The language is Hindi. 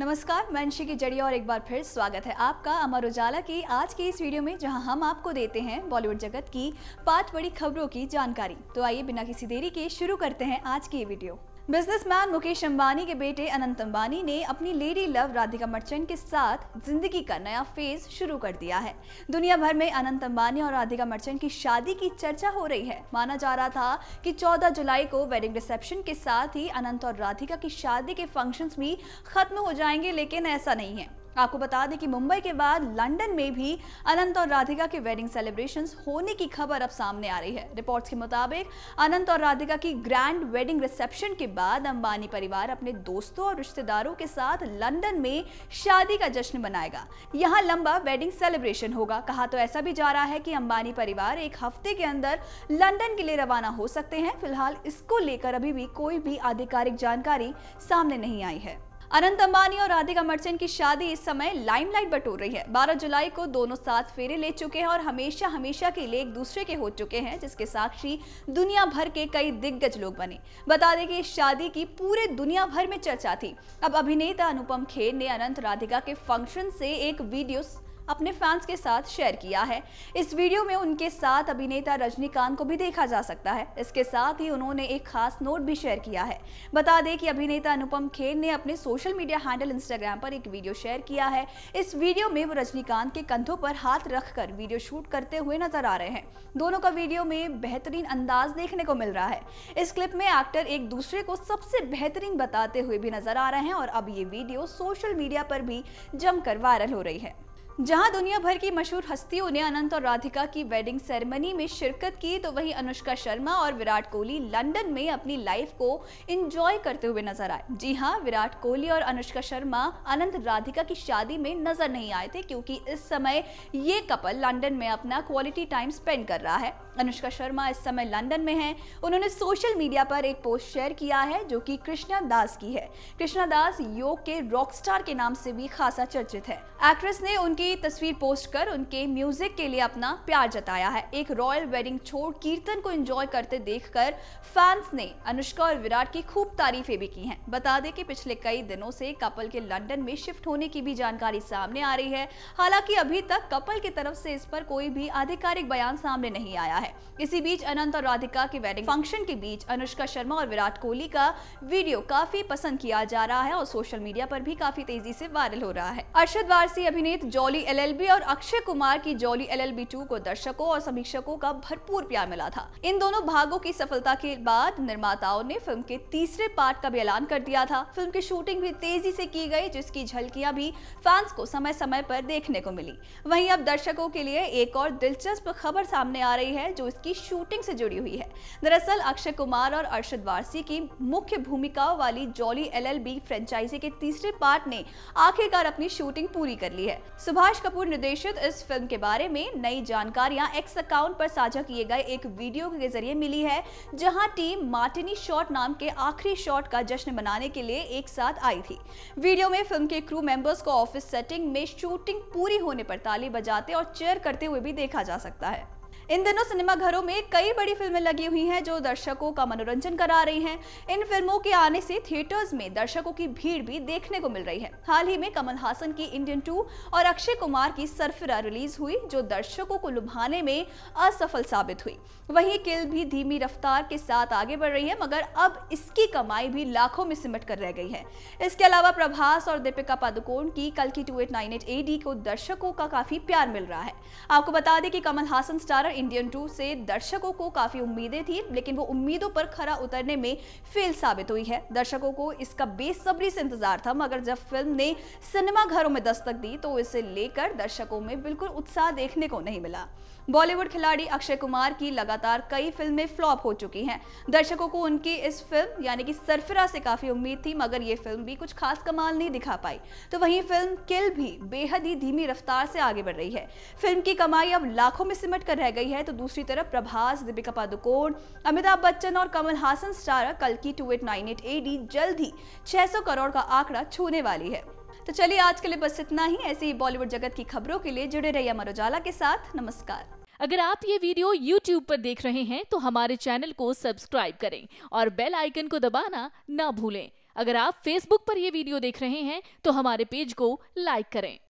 नमस्कार मैं अंशी की जड़िया और एक बार फिर स्वागत है आपका अमर उजाला की आज की इस वीडियो में जहां हम आपको देते हैं बॉलीवुड जगत की पांच बड़ी खबरों की जानकारी तो आइए बिना किसी देरी के शुरू करते हैं आज की ये वीडियो बिजनेसमैन मुकेश अंबानी के बेटे अनंत अंबानी ने अपनी लेडी लव राधिका मर्चेंट के साथ जिंदगी का नया फेज शुरू कर दिया है दुनिया भर में अनंत अंबानी और राधिका मर्चेंट की शादी की चर्चा हो रही है माना जा रहा था कि 14 जुलाई को वेडिंग रिसेप्शन के साथ ही अनंत और राधिका की शादी के फंक्शंस भी खत्म हो जाएंगे लेकिन ऐसा नहीं है आपको बता दें कि मुंबई के बाद लंदन में भी अनंत और राधिका के वेडिंग सेलिब्रेशन होने की खबर अब सामने आ रही है रिपोर्ट्स के मुताबिक अनंत और राधिका की ग्रैंड वेडिंग रिसेप्शन के बाद अंबानी परिवार अपने दोस्तों और रिश्तेदारों के साथ लंदन में शादी का जश्न मनाएगा यहाँ लंबा वेडिंग सेलिब्रेशन होगा कहा तो ऐसा भी जा रहा है कि अंबानी परिवार एक हफ्ते के अंदर लंदन के लिए रवाना हो सकते हैं फिलहाल इसको लेकर अभी भी कोई भी आधिकारिक जानकारी सामने नहीं आई है अनंत अंबानी और राधिका मर्चेंट की शादी इस समय लाइमलाइट बटोर रही है 12 जुलाई को दोनों साथ फेरे ले चुके हैं और हमेशा हमेशा के लिए एक दूसरे के हो चुके हैं जिसके साक्षी दुनिया भर के कई दिग्गज लोग बने बता दें कि इस शादी की पूरे दुनिया भर में चर्चा थी अब अभिनेता अनुपम खेर ने अनंत राधिका के फंक्शन से एक वीडियो अपने फैंस के साथ शेयर किया है इस वीडियो में उनके साथ अभिनेता रजनीकांत को भी देखा जा सकता है इसके साथ ही उन्होंने एक खास नोट भी शेयर किया है बता दें कि अभिनेता अनुपम खेर ने अपने सोशल मीडिया हैंडल इंस्टाग्राम पर एक वीडियो शेयर किया है इस वीडियो में वो रजनीकांत के कंधों पर हाथ रख वीडियो शूट करते हुए नजर आ रहे हैं दोनों का वीडियो में बेहतरीन अंदाज देखने को मिल रहा है इस क्लिप में एक्टर एक दूसरे को सबसे बेहतरीन बताते हुए भी नजर आ रहे हैं और अब ये वीडियो सोशल मीडिया पर भी जमकर वायरल हो रही है जहां दुनिया भर की मशहूर हस्तियों ने अनंत और राधिका की वेडिंग सेरेमनी में शिरकत की तो वहीं अनुष्का शर्मा और विराट कोहली लंदन में अपनी लाइफ को एंजॉय करते हुए नजर आए जी हां विराट कोहली और अनुष्का शर्मा अनंत राधिका की शादी में नजर नहीं आए थे क्योंकि इस समय ये कपल लंदन में अपना क्वालिटी टाइम स्पेंड कर रहा है अनुष्का शर्मा इस समय लंदन में है उन्होंने सोशल मीडिया पर एक पोस्ट शेयर किया है जो कि कृष्णा दास की है कृष्णा दास योग के रॉक के नाम से भी खासा चर्चित है एक्ट्रेस ने उनके की तस्वीर पोस्ट कर उनके म्यूजिक के लिए अपना प्यार जताया है एक रॉयल वेडिंग छोड़ कीर्तन को एंजॉय करते देखकर फैंस ने अनुष्का और विराट की खूब तारीफें भी की हैं बता दें कि पिछले कई दिनों से कपल के लंदन में शिफ्ट होने की भी जानकारी सामने आ रही है हालांकि अभी तक कपल की तरफ से इस पर कोई भी आधिकारिक बयान सामने नहीं आया है इसी बीच अनंत और राधिका के वेडिंग फंक्शन के बीच अनुष्का शर्मा और विराट कोहली का वीडियो काफी पसंद किया जा रहा है और सोशल मीडिया पर भी काफी तेजी से वायरल हो रहा है अर्षद वारसी अभिनेत जॉर्ज जॉली एलएलबी और अक्षय कुमार की जॉली एलएलबी 2 को दर्शकों और समीक्षकों का भरपूर प्यार मिला था इन दोनों भागों की सफलता के बाद निर्माताओं ने फिल्म के तीसरे पार्ट का भी ऐलान कर दिया था फिल्म की शूटिंग भी तेजी से की गई जिसकी झलकियां भी फैंस को समय समय पर देखने को मिली वही अब दर्शकों के लिए एक और दिलचस्प खबर सामने आ रही है जो इसकी शूटिंग से जुड़ी हुई है दरअसल अक्षय कुमार और अर्शद वारसी की मुख्य भूमिकाओं वाली जॉली एलएलबी फ्रेंचाइजी के तीसरे पार्ट ने आखिरकार अपनी शूटिंग पूरी कर ली है सुबह सुभाष कपूर निर्देशित इस फिल्म के बारे में नई जानकारियां एक्स अकाउंट पर साझा किए गए एक वीडियो के जरिए मिली है जहां टीम मार्टिनी शॉट नाम के आखिरी शॉट का जश्न मनाने के लिए एक साथ आई थी वीडियो में फिल्म के क्रू मेंबर्स को ऑफिस सेटिंग में शूटिंग पूरी होने पर ताली बजाते और चेयर करते हुए भी देखा जा सकता है इन दिनों सिनेमाघरों में कई बड़ी फिल्में लगी हुई हैं जो दर्शकों का मनोरंजन करा रही हैं इन फिल्मों के आने से थिएटर्स में दर्शकों की भीड़ भी देखने को मिल रही है हाल ही में कमल हासन की इंडियन टू और अक्षय कुमार की सरफिरा रिलीज हुई जो दर्शकों को लुभाने में असफल साबित हुई वही किल भी धीमी रफ्तार के साथ आगे बढ़ रही है मगर अब इसकी कमाई भी लाखों में सिमट कर रह गई है इसके अलावा प्रभास और दीपिका पादुकोण की कल की टू एट को दर्शकों का काफी प्यार मिल रहा है आपको बता दें कि कमल हासन स्टारर इंडियन टू से दर्शकों को काफ़ी उम्मीदें थी लेकिन वो उम्मीदों पर खरा उतरने में फेल साबित हुई है दर्शकों को इसका बेसब्री से इंतजार था मगर जब फिल्म ने घरों में दस्तक दी तो इसे लेकर दर्शकों में बिल्कुल उत्साह देखने को नहीं मिला बॉलीवुड खिलाड़ी अक्षय कुमार की लगातार कई फिल्में फ्लॉप हो चुकी हैं दर्शकों को उनकी इस फिल्म यानी कि सरफिरा से काफ़ी उम्मीद थी मगर ये फिल्म भी कुछ खास कमाल नहीं दिखा पाई तो वहीं फिल्म किल भी बेहद ही धीमी रफ्तार से आगे बढ़ रही है फिल्म की कमाई अब लाखों में सिमट कर रह गई गई है तो दूसरी तरफ प्रभास दीपिका पादुकोण अमिताभ बच्चन और कमल हासन स्टार कल की two eight nine eight AD जल्द ही छह सौ करोड़ का आंकड़ा छूने वाली है तो चलिए आज के लिए बस इतना ही ऐसे ही बॉलीवुड जगत की खबरों के लिए जुड़े रहिए अमर उजाला के साथ नमस्कार अगर आप ये वीडियो YouTube पर देख रहे हैं तो हमारे चैनल को सब्सक्राइब करें और बेल आइकन को दबाना ना भूलें अगर आप Facebook पर यह वीडियो देख रहे हैं तो हमारे पेज को लाइक करें